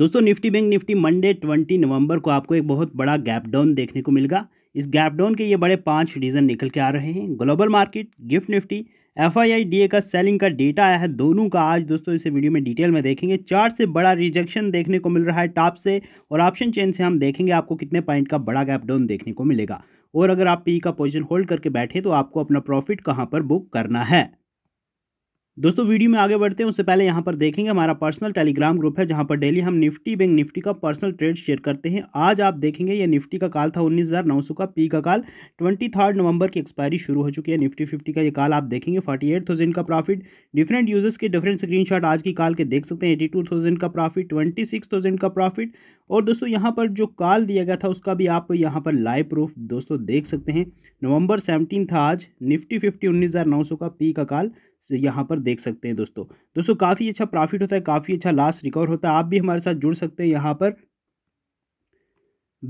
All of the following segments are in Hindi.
दोस्तों Nifty bank Nifty Monday twenty November को आपको एक बहुत बड़ा गैप डाउन देखने को मिलेगा इस गैप डाउन के ये बड़े पांच रीज़न निकल के आ रहे हैं global market GIFT Nifty F I का सेलिंग का डेटा आया है दोनों का आज दोस्तों इसे वीडियो में डिटेल में देखेंगे चार से बड़ा रिजेक्शन देखने को मिल रहा है टॉप से और ऑप्शन चेन से हम देखेंगे आपको कितने पॉइंट का बड़ा गैप डाउन देखने को मिलेगा और अगर आप पी का पोजिशन होल्ड करके बैठे तो आपको अपना प्रॉफिट कहाँ पर बुक करना है दोस्तों वीडियो में आगे बढ़ते हैं उससे पहले यहाँ पर देखेंगे हमारा पर्सनल टेलीग्राम ग्रुप है जहाँ पर डेली हम निफ्टी बैंक निफ्टी का पर्सनल ट्रेड शेयर करते हैं आज आप देखेंगे ये निफ्टी का काल था 19,900 का पी का काल 23 नवंबर की एक्सपायरी शुरू हो चुकी है निफ्टी फिफ्टी का ये काल आप देखेंगे थाउजेंड का प्रॉफिट डिफरेंट यूजर्स के डिफरेंट स्क्रीनशॉट आज की काल के देख सकते हैं थाउजेंड का प्रॉफिट थाउजेंड का प्रॉफिट और दोस्तों यहाँ पर जो काल दिया गया था उसका भी आप यहाँ पर लाइव प्रूफ दोस्तों देख सकते हैं नवंबर सेवनटीन था आज निफ्टी फिफ्टी उन्नीस का पी का काल यहाँ पर देख सकते हैं दोस्तों दोस्तों काफ़ी अच्छा प्रॉफिट होता है काफ़ी अच्छा लास्ट रिकवर होता है आप भी हमारे साथ जुड़ सकते हैं यहाँ पर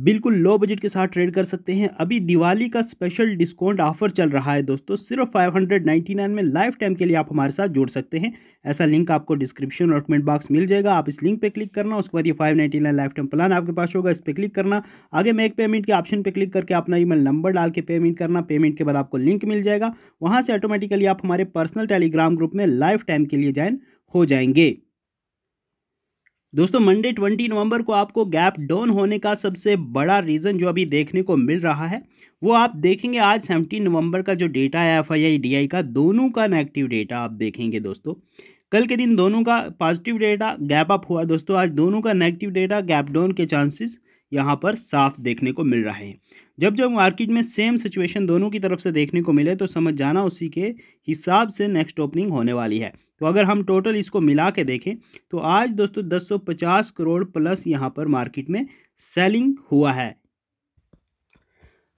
बिल्कुल लो बजट के साथ ट्रेड कर सकते हैं अभी दिवाली का स्पेशल डिस्काउंट ऑफर चल रहा है दोस्तों सिर्फ 599 में लाइफ टाइम के लिए आप हमारे साथ जुड़ सकते हैं ऐसा लिंक आपको डिस्क्रिप्शन और कमेंट बॉक्स मिल जाएगा आप इस लिंक पे क्लिक करना उसके बाद ये 599 लाइफ टाइम प्लान आपके पास होगा इस पर क्लिक करना आगे मेक पेमेंट के ऑप्शन पर क्लिक करके अपना ई नंबर डाल के पेमेंट करना पेमेंट के बाद आपको लिंक मिल जाएगा वहाँ से ऑटोमेटिकली आप हमारे पर्सनल टेलीग्राम ग्रुप में लाइफ टाइम के लिए ज्वाइन हो जाएंगे दोस्तों मंडे 20 नवंबर को आपको गैप डाउन होने का सबसे बड़ा रीज़न जो अभी देखने को मिल रहा है वो आप देखेंगे आज 17 नवंबर का जो डेटा है एफ आई का दोनों का नेगेटिव डेटा आप देखेंगे दोस्तों कल के दिन दोनों का पॉजिटिव डेटा गैप अप हुआ दोस्तों आज दोनों का नेगेटिव डेटा गैप डाउन के चांसेस यहाँ पर साफ देखने को मिल रहा है जब जब मार्केट में सेम सिचुएशन दोनों की तरफ से देखने को मिले तो समझ जाना उसी के हिसाब से नेक्स्ट ओपनिंग होने वाली है तो अगर हम टोटल इसको मिला के देखें तो आज दोस्तों 250 करोड़ प्लस यहाँ पर मार्केट में सेलिंग हुआ है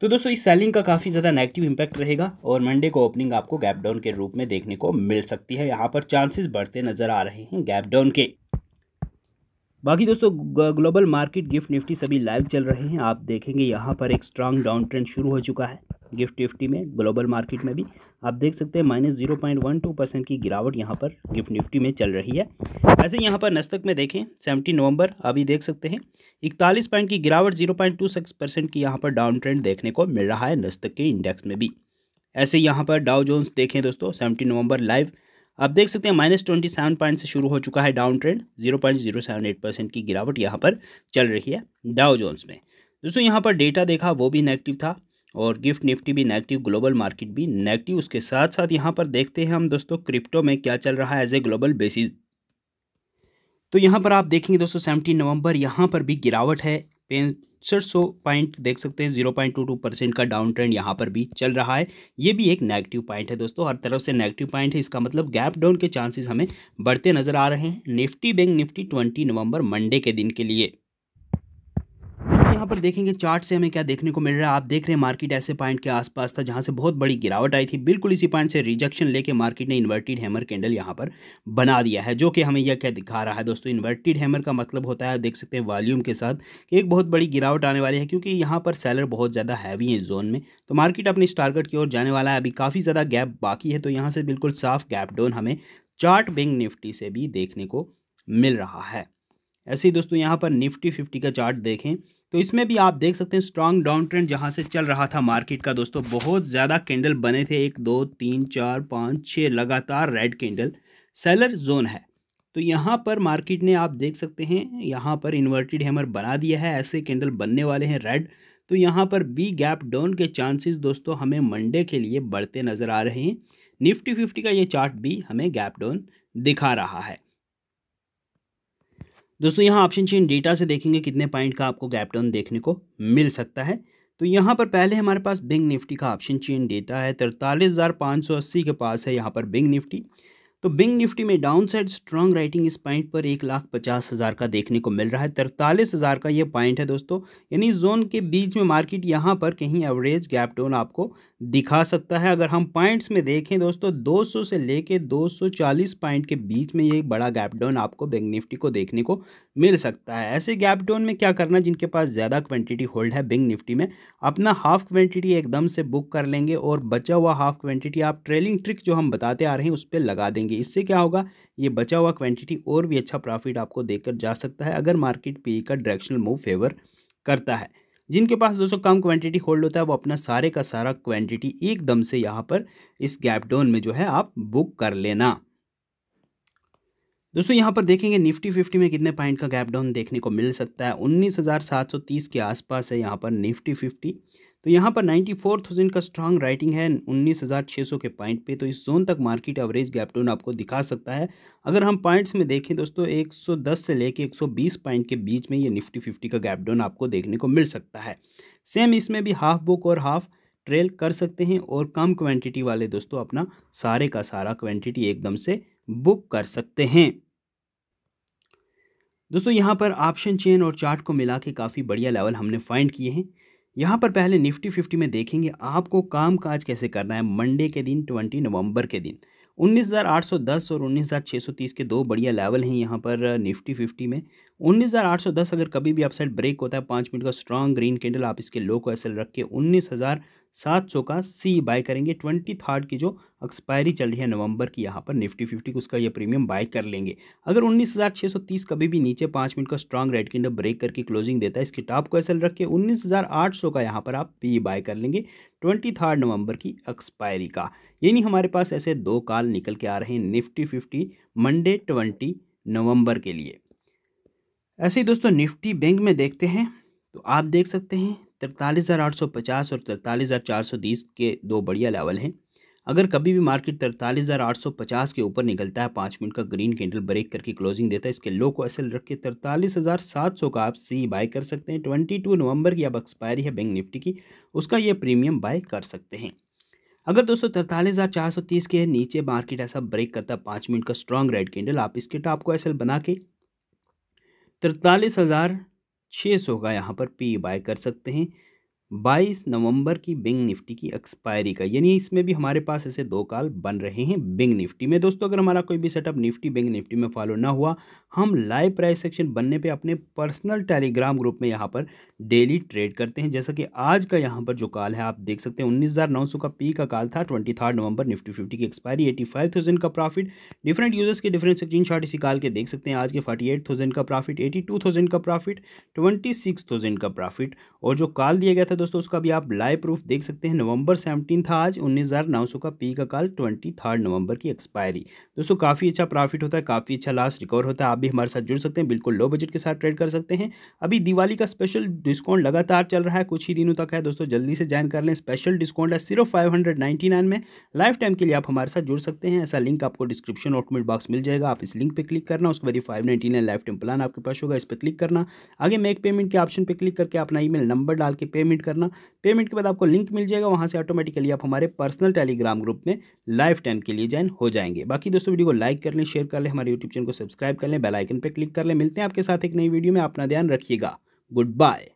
तो दोस्तों इस सेलिंग का काफ़ी ज़्यादा नेगेटिव इम्पैक्ट रहेगा और मंडे को ओपनिंग आपको गैप डाउन के रूप में देखने को मिल सकती है यहाँ पर चांसेस बढ़ते नज़र आ रहे हैं गैप डाउन के बाकी दोस्तों ग्लोबल मार्केट गिफ्ट निफ्टी सभी लाइव चल रहे हैं आप देखेंगे यहाँ पर एक स्ट्रांग डाउन ट्रेंड शुरू हो चुका है गिफ्ट निफ्टी में ग्लोबल मार्केट में भी आप देख सकते हैं minus zero point one two percent की गिरावट यहाँ पर गिफ्ट निफ्टी में चल रही है ऐसे यहाँ पर नस्तक में देखें सेवनटीन नवंबर अभी देख सकते हैं इकतालीस पॉइंट की गिरावट zero point two six percent की यहाँ पर डाउन ट्रेंड देखने को मिल रहा है नस्तक के इंडेक्स में भी ऐसे यहाँ पर डाउ जोन्स देखें दोस्तों सेवनटीन नवंबर लाइव आप देख सकते हैं माइनस ट्वेंटी सेवन पॉइंट से शुरू हो चुका है down trend zero point zero seven eight percent की गिरावट यहाँ पर चल रही है डाउ जोन्स में दोस्तों यहाँ पर डेटा देखा वो भी नेगेटिव था और गिफ्ट निफ्टी भी नेगेटिव ग्लोबल मार्केट भी नेगेटिव उसके साथ साथ यहाँ पर देखते हैं हम दोस्तों क्रिप्टो में क्या चल रहा है एज ए ग्लोबल बेसिस तो यहाँ पर आप देखेंगे दोस्तों सेवनटीन नवंबर यहाँ पर भी गिरावट है सर सौ पॉइंट देख सकते हैं zero point two two percent का डाउन ट्रेंड यहाँ पर भी चल रहा है ये भी एक नेगेटिव पॉइंट है दोस्तों हर तरफ से नेगेटिव पॉइंट है इसका मतलब गैप डाउन के चांसेस हमें बढ़ते नजर आ रहे हैं Nifty bank Nifty twenty November Monday के दिन के लिए यहाँ पर देखेंगे चार्ट से हमें क्या देखने को मिल रहा है आप देख रहे हैं मार्केट ऐसे पॉइंट के आसपास था जहाँ से बहुत बड़ी गिरावट आई थी बिल्कुल इसी पॉइंट से रिजेक्शन लेके मार्केट ने इन्वर्टेड हैमर कैंडल यहाँ पर बना दिया है जो कि हमें यह क्या दिखा रहा है दोस्तों इन्वर्टेड हैमर का मतलब होता है देख सकते हैं वॉल्यूम के साथ एक बहुत बड़ी गिरावट आने वाली है क्योंकि यहाँ पर सेलर बहुत ज़्यादा हैवी है जोन में तो मार्केट अपने इस टारगेट की ओर जाने वाला है अभी काफ़ी ज़्यादा गैप बाकी है तो यहाँ से बिल्कुल साफ गैप डाउन हमें चार्ट बैंक निफ्टी से भी देखने को मिल रहा है ऐसे ही दोस्तों यहाँ पर निफ्टी फिफ्टी का चार्ट देखें तो इसमें भी आप देख सकते हैं स्ट्रांग डाउन ट्रेंड जहाँ से चल रहा था मार्केट का दोस्तों बहुत ज़्यादा कैंडल बने थे एक दो तीन चार पाँच छः लगातार रेड कैंडल सेलर जोन है तो यहाँ पर मार्केट ने आप देख सकते हैं यहाँ पर इन्वर्टेड हैमर बना दिया है ऐसे कैंडल बनने वाले हैं रेड तो यहाँ पर बी गैप डाउन के चांसेस दोस्तों हमें मंडे के लिए बढ़ते नज़र आ रहे हैं निफ्टी फिफ्टी का ये चार्ट भी हमें गैप डाउन दिखा रहा है दोस्तों यहाँ ऑप्शन चेन डेटा से देखेंगे कितने पॉइंट का आपको गैप डाउन देखने को मिल सकता है तो यहाँ पर पहले हमारे पास बिंग निफ्टी का ऑप्शन चेन डेटा है तिरतालीस हज़ार सौ अस्सी के पास है यहाँ पर बिंग निफ्टी तो बिंग निफ्टी में डाउन साइड स्ट्रांग राइटिंग इस पॉइंट पर एक लाख पचास हज़ार का देखने को मिल रहा है तरतालीस हज़ार का ये पॉइंट है दोस्तों यानी जोन के बीच में मार्केट यहाँ पर कहीं एवरेज गैप डाउन आपको दिखा सकता है अगर हम पॉइंट्स में देखें दोस्तों 200 से लेके 240 पॉइंट के बीच में ये बड़ा गैप डाउन आपको बिंग निफ्टी को देखने को मिल सकता है ऐसे गैप डाउन में क्या करना जिनके पास ज़्यादा क्वांटिटी होल्ड है बिंग निफ्टी में अपना हाफ क्वान्टिटी एकदम से बुक कर लेंगे और बचा हुआ हाफ क्वांटिटी आप ट्रेलिंग ट्रिक जो हम बताते आ रहे हैं उस पर लगा देंगे करेंगे इससे क्या होगा ये बचा हुआ क्वांटिटी और भी अच्छा प्रॉफिट आपको देकर जा सकता है अगर मार्केट पी e का डायरेक्शनल मूव फेवर करता है जिनके पास दोस्तों कम क्वांटिटी होल्ड होता है वो अपना सारे का सारा क्वांटिटी एकदम से यहाँ पर इस गैप डाउन में जो है आप बुक कर लेना दोस्तों यहाँ पर देखेंगे निफ्टी फिफ्टी में कितने पॉइंट का गैप डाउन देखने को मिल सकता है उन्नीस हज़ार सात सौ तीस के आसपास है यहाँ पर निफ्टी फिफ्टी तो यहाँ पर नाइन्टी फोर थाउजेंड का स्ट्रांग राइटिंग है उन्नीस हज़ार छः सौ के पॉइंट पे तो इस जोन तक मार्केट एवरेज गैप डाउन आपको दिखा सकता है अगर हम पॉइंट्स में देखें दोस्तों एक सौ दस से लेके एक सौ बीस पॉइंट के बीच में ये निफ्टी फिफ्टी का गैप डाउन आपको देखने को मिल सकता है सेम इसमें भी हाफ बुक और हाफ ट्रेल कर सकते हैं और कम क्वान्टिटी वाले दोस्तों अपना सारे का सारा क्वान्टिटी एकदम से बुक कर सकते हैं दोस्तों यहाँ पर ऑप्शन चेन और चार्ट को मिला के काफ़ी बढ़िया लेवल हमने फाइंड किए हैं यहाँ पर पहले निफ्टी फिफ्टी में देखेंगे आपको काम काज कैसे करना है मंडे के दिन ट्वेंटी नवंबर के दिन 19,810 और 19,630 के दो बढ़िया लेवल हैं यहाँ पर निफ्टी फिफ्टी में 19,810 अगर कभी भी अपसाइड ब्रेक होता है पाँच मिनट का स्ट्रांग ग्रीन कैंडल आप इसके लो को ऐसे रख के उन्नीस हज़ार सात सौ का सी बाय करेंगे ट्वेंटी थर्ड की जो एक्सपायरी चल रही है नवंबर की यहाँ पर निफ्टी फिफ्टी को उसका ये प्रीमियम बाय कर लेंगे अगर उन्नीस हज़ार छः सौ तीस कभी भी नीचे पाँच मिनट का स्ट्रांग रेड किंडर ब्रेक करके क्लोजिंग देता है इसके टॉप को एसल रख के उन्नीस हज़ार आठ सौ का यहाँ पर आप पी बाय कर लेंगे ट्वेंटी थर्ड नवंबर की एक्सपायरी का यानी हमारे पास ऐसे दो काल निकल के आ रहे हैं निफ्टी फिफ्टी मंडे ट्वेंटी नवंबर के लिए ऐसे ही दोस्तों निफ्टी बैंक में देखते हैं तो आप देख सकते हैं तिरतालीस हज़ार आठ सौ पचास और तिरतालीस हज़ार चार सौ तीस के दो बढ़िया लेवल हैं अगर कभी भी मार्केट तिरतालीस हज़ार आठ सौ पचास के ऊपर निकलता है पाँच मिनट का ग्रीन कैंडल ब्रेक करके क्लोजिंग देता है इसके लो को असल रख के तिरतालीस हज़ार सात सौ का आप सी बाय कर सकते हैं ट्वेंटी टू नवंबर की अब एक्सपायरी है बैंक निफ्टी की उसका यह प्रीमियम बाय कर सकते हैं अगर दोस्तों तरतालीस हज़ार चार सौ तीस के नीचे मार्केट ऐसा ब्रेक करता है पाँच मिनट का स्ट्रॉन्ग रेड कैंडल आप इसके टॉप को ऐसा बना के तिरतालीस हज़ार छः सौ का यहाँ पर पी बाय कर सकते हैं 22 नवंबर की बिंग निफ्टी की एक्सपायरी का यानी इसमें भी हमारे पास ऐसे दो काल बन रहे हैं बिंग निफ्टी में दोस्तों अगर हमारा कोई भी सेटअप निफ्टी बिंग निफ्टी में फॉलो ना हुआ हम लाइव प्राइस सेक्शन बनने पे अपने पर्सनल टेलीग्राम ग्रुप में यहाँ पर डेली ट्रेड करते हैं जैसा कि आज का यहाँ पर जो काल है आप देख सकते हैं उन्नीस का पी का काल था ट्वेंटी नवंबर निफ्टी फिफ्टी की एक्सपायरी एटी का प्रॉफिट डिफरेंट यूजर्स के डिफरेंट स्क्रीन शॉट इसी काल के देख सकते हैं आज के फोर्टी का प्रॉफिट एटी का प्रॉफिट ट्वेंटी का प्रॉफिट और जो काल दिया गया था दोस्तों उसका भी आप लाइव प्रूफ देख सकते हैं नवंबर सेवनटीन था आज उन्नीस हज़ार नौ सौ का पी का काल ट्वेंटी थर्ड नवंबर की एक्सपायरी दोस्तों काफ़ी अच्छा प्रॉफिट होता है काफ़ी अच्छा लास्ट रिकवर होता है आप भी हमारे साथ जुड़ सकते हैं बिल्कुल लो बजट के साथ ट्रेड कर सकते हैं अभी दिवाली का स्पेशल डिस्काउंट लगातार चल रहा है कुछ ही दिनों तक है दोस्तों जल्दी से ज्वाइन कर लें स्पेशल डिस्काउंट है सिर्फ फाइव हंड्रेड नाइन में लाइफ टाइम के लिए आप हमारे साथ जुड़ सकते हैं ऐसा लिंक आपको डिस्क्रिप्शन और कमेंट बॉक्स मिल जाएगा आप इस लिंक पर क्लिक करना उसके बाद फाइव लाइफ टाइम प्लान आपके पास होगा इस पर क्लिक करना आगे मेक पेमेंट के ऑप्शन पर क्लिक करके अपना ईमेल नंबर डाल के पेमेंट कर करना पेमेंट के बाद आपको लिंक मिल जाएगा वहाँ से ऑटोमेटिकली आप हमारे पर्सनल टेलीग्राम ग्रुप में लाइफ टाइम के लिए ज्वाइन हो जाएंगे बाकी दोस्तों वीडियो को लाइक कर लें शेयर कर लें हमारे यूट्यूब चैनल को सब्सक्राइब कर लें बेलाइकन पर क्लिक कर लें मिलते हैं आपके साथ एक नई वीडियो में अपना ध्यान रखिएगा गुड बाय